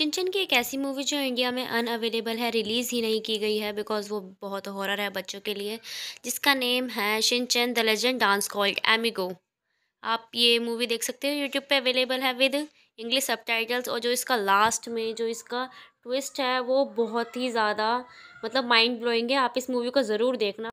चिंचन की एक ऐसी मूवी जो इंडिया में अन अवेलेबल है रिलीज़ ही नहीं की गई है बिकॉज वो बहुत हॉरर है बच्चों के लिए जिसका नेम है Shinchan the legend dance called amigo आप ये मूवी देख सकते हो यूट्यूब पे अवेलेबल है विद इंग्लिश सब और जो इसका लास्ट में जो इसका ट्विस्ट है वो बहुत ही ज़्यादा मतलब माइंड ब्लोइंग है आप इस मूवी को ज़रूर देखना